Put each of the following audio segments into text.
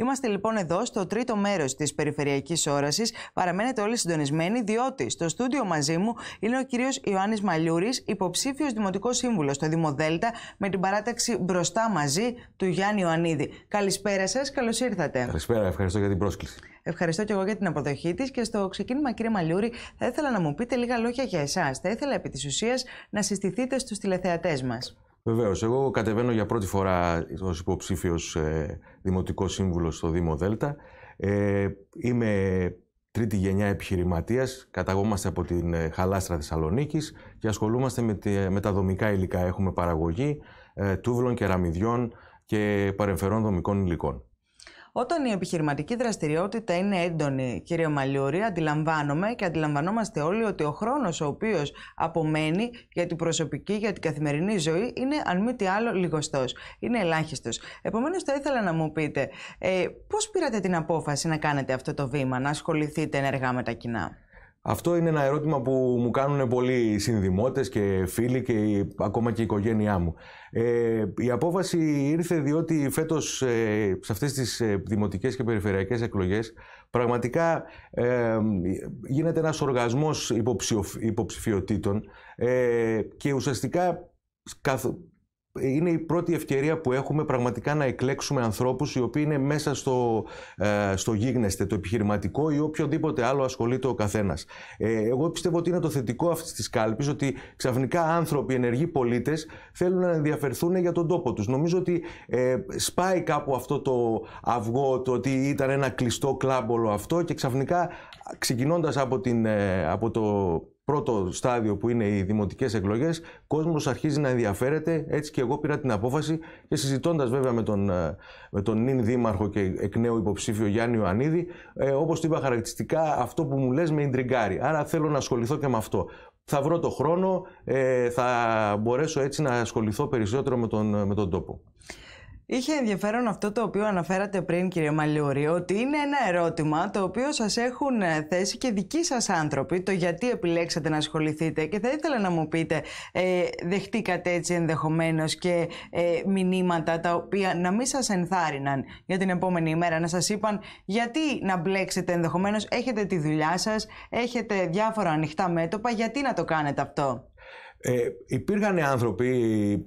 Είμαστε λοιπόν εδώ στο τρίτο μέρος της περιφερειακής όρασης. Παραμένετε όλοι συντονισμένοι, διότι στο στούντιο μαζί μου είναι ο κύριος Ιωάννης Μαλιούρης, υποψήφιος δημοτικός σύμβουλος στο Δήμο Δέλτα, με την παράταξη μπροστά μαζί του Γιάννη Ιωαννίδη. Καλησπέρα σας, καλώς ήρθατε. Καλησπέρα, ευχαριστώ για την πρόσκληση. Ευχαριστώ και εγώ για την αποδοχή της και στο ξεκίνημα, κύριε Μαλιούρη, θα ήθελα να μου πείτε λίγα λόγια για εσάς. Θα ήθελα επί της ουσίας να συστηθείτε στους τηλεθεατές μας. Βεβαίως. Εγώ κατεβαίνω για πρώτη φορά ως υποψήφιος ε, δημοτικός σύμβουλος στο Δήμο Δέλτα. Ε, είμαι τρίτη γενιά επιχειρηματίας. Καταγόμαστε από την ε, Χαλάστρα Θεσσαλονίκης και ασχολούμαστε με, τη, τα δομικά υλικά. Έχουμε παραγωγή ε, τούβλων, κεραμιδιών και παρεμφερών δομικών υλικών. Όταν η επιχειρηματική δραστηριότητα είναι έντονη, κύριε Μαλιούρη, αντιλαμβάνομαι και αντιλαμβανόμαστε όλοι ότι ο χρόνος ο οποίος απομένει για την προσωπική, για την καθημερινή ζωή είναι, αν μη τι άλλο, λιγοστός. Είναι ελάχιστος. Επομένως, θα ήθελα να μου πείτε, ε, πώς πήρατε την απόφαση να κάνετε αυτό το βήμα, να ασχοληθείτε ενεργά με τα κοινά. Αυτό είναι ένα ερώτημα που μου κάνουν πολλοί συνδημότες και φίλοι και ακόμα και η οικογένειά μου. Ε, η απόφαση ήρθε διότι φέτος ε, σε αυτές τις ε, δημοτικές και περιφερειακές εκλογές πραγματικά ε, γίνεται ένας οργασμός υποψηφιοτήτων και ουσιαστικά καθ, είναι η πρώτη ευκαιρία που έχουμε πραγματικά να εκλέξουμε ανθρώπους οι οποίοι είναι μέσα στο, ε, στο γίγνεσθε, το επιχειρηματικό ή οποιοδήποτε άλλο ασχολείται ο καθένας. Ε, εγώ πιστεύω ότι είναι το θετικό αυτής της κάλπης ότι ξαφνικά άνθρωποι, ενεργοί πολίτες θέλουν να ενδιαφερθούν για τον τόπο τους. Νομίζω ότι ε, σπάει κάπου αυτό το αυγό, το ότι ήταν ένα κλειστό κλάμπολο αυτό και ξαφνικά ξεκινώντας από, την, ε, από το πρώτο στάδιο που είναι οι δημοτικές εκλογές, κόσμος αρχίζει να ενδιαφέρεται. Έτσι και εγώ πήρα την απόφαση και συζητώντας βέβαια με τον, ε, με τον νυν δήμαρχο και εκ νέου υποψήφιο Γιάννη Ιωαννίδη, ε, όπως είπα χαρακτηριστικά, αυτό που μου λες με ιντριγκάρει. Άρα θέλω να ασχοληθώ και με αυτό. Θα βρω το χρόνο, ε, θα μπορέσω έτσι να ασχοληθώ περισσότερο με τον, με τον τόπο. Είχε ενδιαφέρον αυτό το οποίο αναφέρατε πριν κύριε Μαλιούρη, ότι είναι ένα ερώτημα το οποίο σας έχουν ε, θέσει και δικοί σας άνθρωποι, το γιατί επιλέξατε να ασχοληθείτε και θα ήθελα να μου πείτε, ε, δεχτήκατε έτσι ενδεχομένως και ε, μηνύματα τα οποία να μην σας ενθάρρυναν για την επόμενη ημέρα, να σας είπαν γιατί να μπλέξετε ενδεχομένως, έχετε τη δουλειά σας, έχετε διάφορα ανοιχτά μέτωπα, γιατί να το κάνετε αυτό. Ε, υπήρχαν άνθρωποι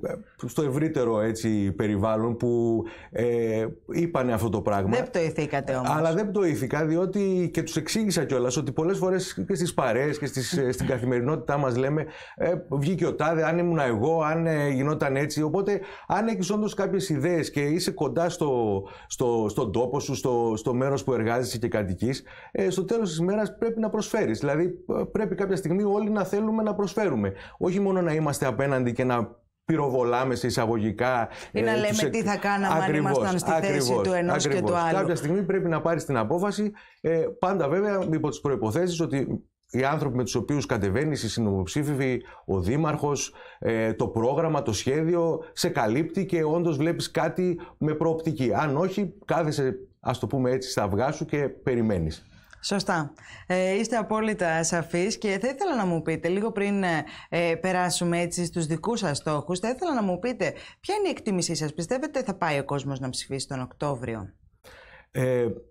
ε, στο ευρύτερο έτσι, περιβάλλον που ε, είπαν αυτό το πράγμα. Δεν πτωηθήκατε όμως. Αλλά δεν πτωήθηκα διότι και τους εξήγησα κιόλας ότι πολλές φορές και στις παρέες και στις, ε, στην καθημερινότητά μας λέμε ε, βγήκε ο τάδε, αν ήμουν εγώ, αν ε, γινόταν έτσι. Οπότε αν έχεις όντως κάποιες ιδέες και είσαι κοντά στο, στο, στον τόπο σου, στο, στο μέρος που εργάζεσαι και κατοικείς, στο τέλος της μέρας πρέπει να προσφέρεις. Δηλαδή πρέπει κάποια στιγμή όλοι να θέλουμε να προσφέρουμε. Όχι μόνο να είμαστε απέναντι και να πυροβολάμε σε εισαγωγικά. Ή να ε, λέμε τι θα κάναμε αν ήμασταν στη ακριβώς, θέση του ενός και του άλλου. Κάποια στιγμή πρέπει να πάρεις την απόφαση. Ε, πάντα βέβαια υπό τις προποθέσει ότι οι άνθρωποι με τους οποίους κατεβαίνεις, οι συνομοψήφοι, ο δήμαρχος, ε, το πρόγραμμα, το σχέδιο, σε καλύπτει και όντως βλέπεις κάτι με προοπτική. Αν όχι, κάθεσαι, ας το πούμε έτσι, στα αυγά σου και περιμένεις. Σωστά. Ε, είστε απόλυτα σαφείς και θα ήθελα να μου πείτε, λίγο πριν ε, ε, περάσουμε έτσι στους δικούς σας στόχους, θα ήθελα να μου πείτε ποια είναι η εκτίμησή σας. Πιστεύετε ότι θα πάει ο κόσμος να ψηφίσει τον Οκτώβριο.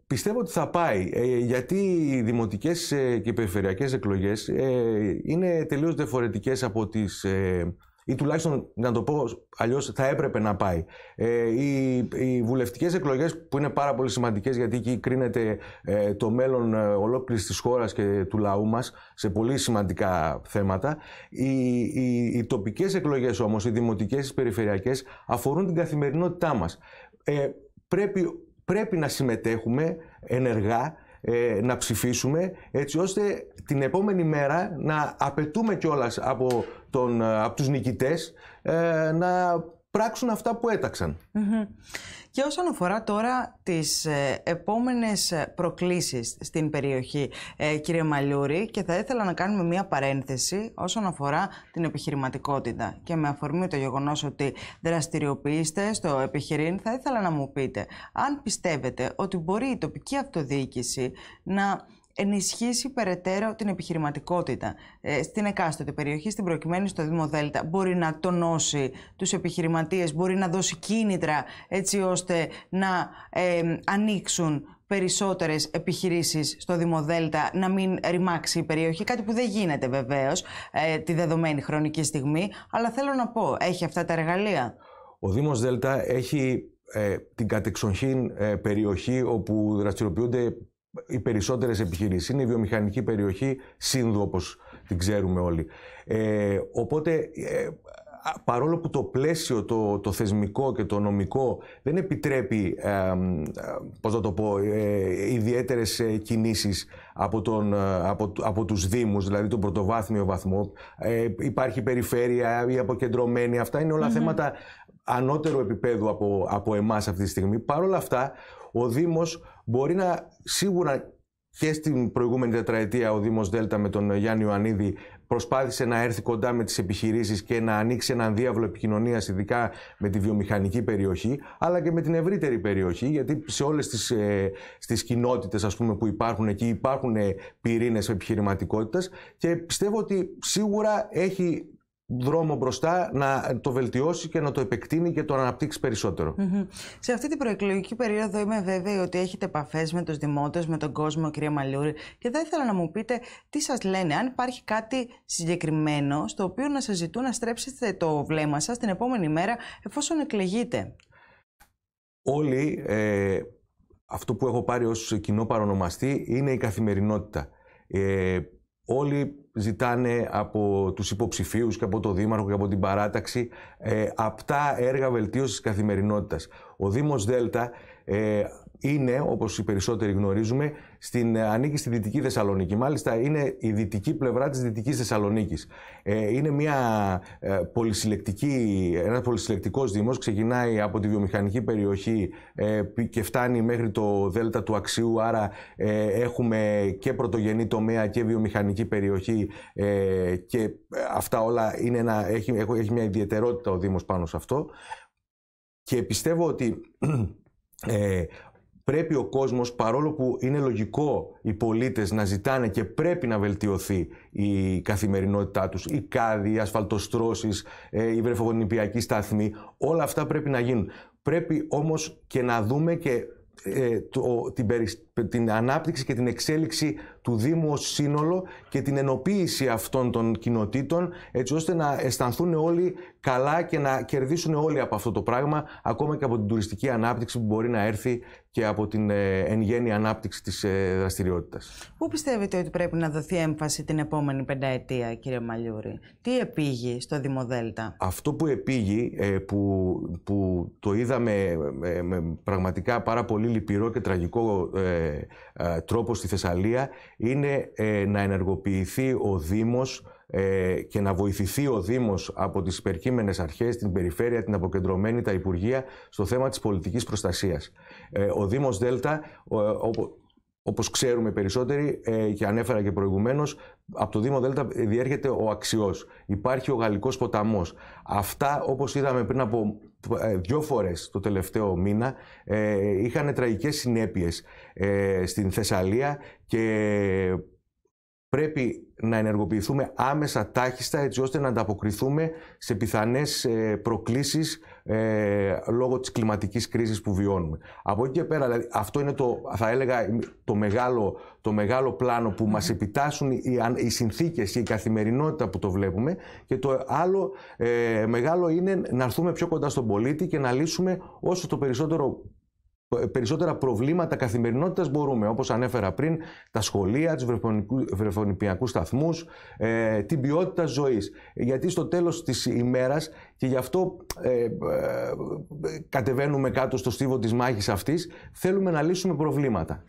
πιστεύω ότι θα πάει, γιατί οι δημοτικές και οι περιφερειακές εκλογές είναι τελείως διαφορετικές από τις ή τουλάχιστον να το πω αλλιώς, θα έπρεπε να πάει. Ε, οι, οι βουλευτικές εκλογές, που είναι πάρα πολύ σημαντικές, γιατί εκεί κρίνεται ε, το μέλλον ε, ολόκληρης της χώρας και του λαού μας σε πολύ σημαντικά θέματα. Οι, οι, οι τοπικές εκλογές όμως, οι δημοτικές, οι περιφερειακές, αφορούν την καθημερινότητά μας. Ε, πρέπει, πρέπει να συμμετέχουμε ενεργά ε, να ψηφίσουμε έτσι ώστε την επόμενη μέρα να απαιτούμε κιόλας από τον, ε, από τους νικητές ε, να πράξουν αυτά που εταξαν Και όσον αφορά τώρα τις ε, επόμενες προκλήσεις στην περιοχή, κύριε Μαλιούρη, και θα ήθελα να κάνουμε μία παρένθεση όσον αφορά την επιχειρηματικότητα. Και με αφορμή το γεγονός ότι δραστηριοποιείστε στο επιχειρήν, θα ήθελα να μου πείτε αν πιστεύετε ότι μπορεί η τοπική αυτοδιοίκηση να ενισχύσει περαιτέρω την επιχειρηματικότητα ε, στην εκάστοτε περιοχή, στην προκειμένη στο Δήμο Δέλτα. Μπορεί να τονώσει τους επιχειρηματίες, μπορεί να δώσει κίνητρα έτσι ώστε να ε, ανοίξουν περισσότερες επιχειρήσεις στο Δέλτα, να μην ρημάξει η περιοχή. Κάτι που δεν γίνεται βεβαίως ε, τη δεδομένη χρονική στιγμή. Αλλά θέλω να πω, έχει αυτά τα εργαλεία. Ο Δήμος Δέλτα έχει την κατεξοχήν περιοχή όπου δραστηριοποιούνται οι περισσότερες επιχειρήσεις Είναι η βιομηχανική περιοχή σύνδου όπως την ξέρουμε όλοι. Ε, οπότε ε, παρόλο που το πλαίσιο το, το θεσμικό και το νομικό δεν επιτρέπει ε, πώς να το πω, ε, ιδιαίτερες ε, κινήσεις από, τον, από, τους Δήμους, δηλαδή τον πρωτοβάθμιο βαθμό. Ε, υπάρχει περιφέρεια, η αποκεντρωμένη, αυτά είναι θέματα ανώτερου επίπεδου από, από εμάς αυτή τη στιγμή. Παρ' όλα αυτά, ο Δήμος μπορεί να σίγουρα και στην προηγούμενη τετραετία ο Δήμος Δέλτα με τον Γιάννη Ιωαννίδη προσπάθησε να έρθει κοντά με τις επιχειρήσεις και να ανοίξει έναν διάβλο επικοινωνίας ειδικά με τη βιομηχανική περιοχή αλλά και με την ευρύτερη περιοχή γιατί σε όλες τις, ε, στις κοινότητες ας πούμε, που υπάρχουν εκεί υπάρχουν ε, πυρήνες επιχειρηματικότητας και πιστεύω ότι σίγουρα έχει δρόμο μπροστά να το βελτιώσει και να το επεκτείνει και το αναπτύξει Σε αυτή την προεκλογική περίοδο είμαι βέβαιη ότι έχετε επαφές με τους δημότες, με τον κόσμο, κυρία Μαλιούρη, και θα ήθελα να μου πείτε τι σας λένε, αν υπάρχει κάτι συγκεκριμένο στο οποίο να σας ζητούν να στρέψετε το βλέμμα σας την επόμενη μέρα εφόσον εκλεγείτε. Όλοι, ε, αυτό που έχω πάρει ως κοινό παρονομαστή είναι η καθημερινότητα. Ε, όλοι ζητάνε από τους υποψηφίους και από το Δήμαρχο και από την παράταξη ε, απτά έργα βελτίωσης καθημερινότητας. Ο Δήμος Δέλτα ε, είναι, όπως οι περισσότεροι γνωρίζουμε, στην, ε, ανήκει στη Δυτική Θεσσαλονίκη. Μάλιστα, είναι η δυτική πλευρά της Δυτικής Θεσσαλονίκης. Ε, είναι μια ε, πολυσυλλεκτική, ένας πολυσυλλεκτικός δήμος. Ξεκινάει από τη βιομηχανική περιοχή ε, και φτάνει μέχρι το Δέλτα του Αξιού. Άρα, ε, έχουμε και πρωτογενή τομέα και βιομηχανική περιοχή. Ε, και ε, αυτά όλα είναι έχει, έχει μια ιδιαιτερότητα ο Δήμος πάνω σε αυτό. Και πιστεύω ότι ε, πρέπει ο κόσμος, παρόλο που είναι λογικό οι πολίτες να ζητάνε και πρέπει να βελτιωθεί η καθημερινότητά τους, η κάδοι, οι ασφαλτοστρώσεις, η ε, βρεφογονιπιακοί σταθμή, όλα αυτά πρέπει να γίνουν. Πρέπει όμως και να δούμε και ε, την, την ανάπτυξη και την εξέλιξη του Δήμου ως σύνολο και την ενοποίηση αυτών των κοινοτήτων έτσι ώστε να αισθανθούν όλοι καλά και να κερδίσουν όλοι από αυτό το πράγμα ακόμα και από την τουριστική ανάπτυξη που μπορεί να έρθει και από την ε, εν γέννη ανάπτυξη της ε, δραστηριότητας. Πού πιστεύετε ότι πρέπει να δοθεί έμφαση την επόμενη πενταετία κύριε Μαλιούρη. Τι επήγει στο Δημοδέλτα. Αυτό που επήγει ε, που, που το είδαμε με πραγματικά πάρα πολύ λυπηρό και τραγικό τρόπο στη Θεσσαλία είναι ε, να ενεργοποιηθεί ο Δήμος ε, και να βοηθηθεί ο Δήμος από τις υπερκείμενες αρχές, την περιφέρεια, την αποκεντρωμένη, τα Υπουργεία, στο θέμα της πολιτικής προστασίας. Ε, ο Δήμος Δέλτα, όπως ξέρουμε περισσότεροι ε, και ανέφερα και προηγουμένως, από το Δήμο Δέλτα διέρχεται ο Αξιός. Υπάρχει ο Γαλλικός ποταμός. Αυτά, όπως είδαμε πριν από ε, δύο φορές το τελευταίο μήνα, ε, είχαν τραγικές συνέπειες ε, στην Θεσσαλία και πρέπει να ενεργοποιηθούμε άμεσα τάχιστα έτσι ώστε να ανταποκριθούμε σε πιθανές ε, προκλήσεις ε, λόγω της κλιματικής κρίσης που βιώνουμε. Από εκεί και πέρα, δηλαδή, αυτό είναι το, θα έλεγα, το μεγάλο, το μεγάλο πλάνο που μας επιτάσσουν οι, οι συνθήκες και η καθημερινότητα που το βλέπουμε και το άλλο ε, μεγάλο είναι να έρθουμε πιο κοντά στον πολίτη και να λύσουμε όσο το περισσότερο ε, περισσότερα προβλήματα καθημερινότητας μπορούμε, όπως ανέφερα πριν, τα σχολεία, τους βρεφονιπιακούς σταθμούς, ε, την ποιότητα ζωής. Γιατί στο τέλος της ημέρας, και γι' αυτό ε, κατεβαίνουμε κάτω στο στίβο της μάχης αυτής, θέλουμε να λύσουμε προβλήματα.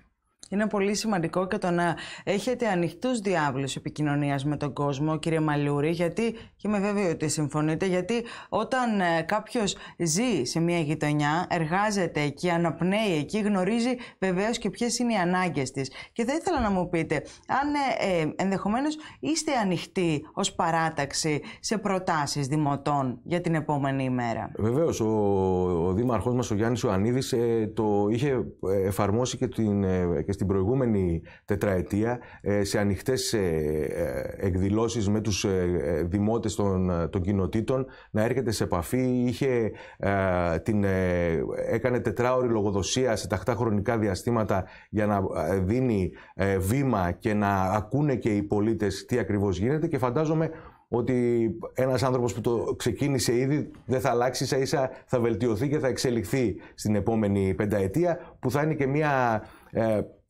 Είναι πολύ σημαντικό και το να έχετε ανοιχτούς διάβλους επικοινωνίας με τον κόσμο, κύριε Μαλούρη, γιατί και είμαι βέβαιη ότι συμφωνείτε, γιατί όταν ε, κάποιος ζει σε μια γειτονιά, εργάζεται εκεί, αναπνέει εκεί, γνωρίζει βεβαίως και ποιες είναι οι ανάγκες της. Και θα ήθελα να μου πείτε, αν ε, ε ενδεχομένως είστε ανοιχτοί ως παράταξη σε προτάσεις δημοτών για την επόμενη ημέρα. Βεβαίως, ο, ο δήμαρχός μας, ο Γιάννης Ιωαννίδης, ε, το είχε ε, εφαρμόσει και, την, την προηγούμενη τετραετία ε, σε ανοιχτές ε, ε, εκδηλώσεις με τους δημότες των, των κοινοτήτων να έρχεται σε επαφή. Είχε, την, έκανε τετράωρη λογοδοσία σε τακτά χρονικά διαστήματα για να δίνει βήμα και να ακούνε και οι πολίτες τι ακριβώς γίνεται και φαντάζομαι ότι ένας άνθρωπος που το ξεκίνησε ήδη δεν θα αλλάξει, σα ίσα θα βελτιωθεί και θα εξελιχθεί στην επόμενη πενταετία, που θα είναι και μια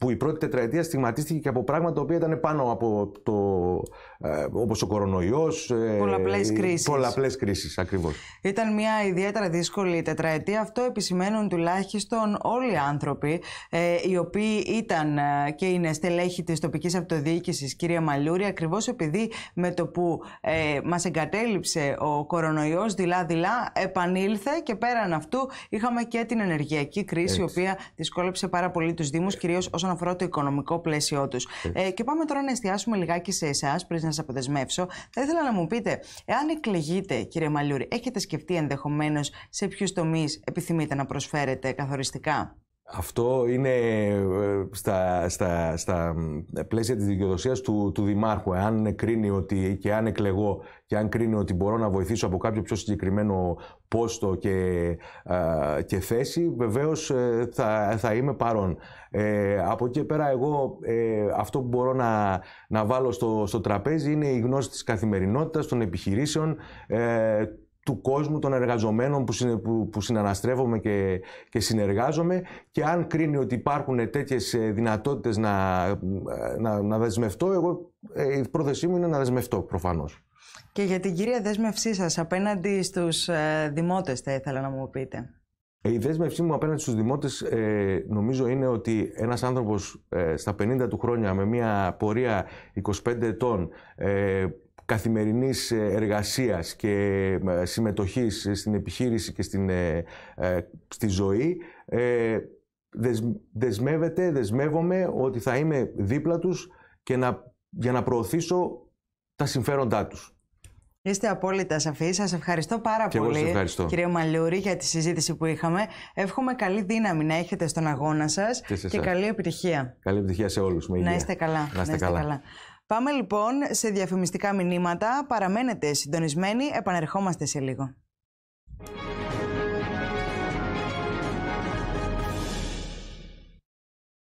που η πρώτη τετραετία στιγματίστηκε και από πράγματα τα οποία ήταν πάνω από το. Ε, όπως ο κορονοϊός. Ε, πολλαπλές ε, κρίσεις. Ήταν μια ιδιαίτερα δύσκολη τετραετία. Αυτό επισημαίνουν τουλάχιστον όλοι οι άνθρωποι, ε, οι οποίοι ήταν ε, και είναι στελέχοι της τοπικής αυτοδιοίκησης, κυρία Μαλιούρη, ακριβώς επειδή με το που ε, μας εγκατέλειψε ο κορονοϊός, δειλά-δειλά επανήλθε και πέραν αυτού είχαμε και την ενεργειακή κρίση, η οποία δυσκόλεψε πάρα πολύ τους Δήμους, ε, κυρίως όσον αφορά το οικονομικό πλαίσιό τους. Ε, και πάμε τώρα να εστιάσουμε λιγάκι σε εσάς, πριν να σας αποδεσμεύσω. Θα ήθελα να μου πείτε, εάν εκλεγείτε, κύριε Μαλιούρη, έχετε σκεφτεί ενδεχομένως σε ποιους τομείς επιθυμείτε να προσφέρετε καθοριστικά. Αυτό είναι ε, στα, στα, στα ε, πλαίσια της δικαιοδοσίας του, του Δημάρχου. Εάν κρίνει ότι και αν εκλεγώ και αν κρίνει ότι μπορώ να βοηθήσω από κάποιο πιο συγκεκριμένο πόστο και, ε, και θέση, βεβαίως θα, θα είμαι παρόν. Ε, από εκεί πέρα εγώ αυτό που μπορώ να, να βάλω στο, στο τραπέζι είναι η γνώση της καθημερινότητας, των επιχειρήσεων, του κόσμου των εργαζομένων που, συνε, που, που συναναστρέφομαι και, και συνεργάζομαι και αν κρίνει ότι υπάρχουν τέτοιες ε, δυνατότητες να, ε, να, να δεσμευτώ, εγώ ε, η πρόθεσή μου είναι να δεσμευτώ προφανώς. Και για την κυρία δέσμευσή σας απέναντι στους δημότες θα ήθελα να μου πείτε. Η δέσμευσή μου απέναντι στους δημότες ε, νομίζω είναι ότι ένας άνθρωπος ε, στα 50 του χρόνια με μια πορεία 25 ετών ε, καθημερινής ε, εργασίας και συμμετοχής στην επιχείρηση και στην, στη ζωή δεσμεύεται, δεσμεύομαι ότι θα είμαι δίπλα τους και να, για να προωθήσω τα συμφέροντά τους. Είστε απόλυτα σαφεί. Σας ευχαριστώ πάρα και πολύ, ευχαριστώ. κύριε Μαλιούρη, για τη συζήτηση που είχαμε. Εύχομαι καλή δύναμη να έχετε στον αγώνα σας και, καλή επιτυχία. Καλή επιτυχία σε όλους. Να είστε καλά. Να είστε, καλά. καλά. Πάμε λοιπόν σε διαφημιστικά μηνύματα. Παραμένετε συντονισμένοι. Επανερχόμαστε σε λίγο.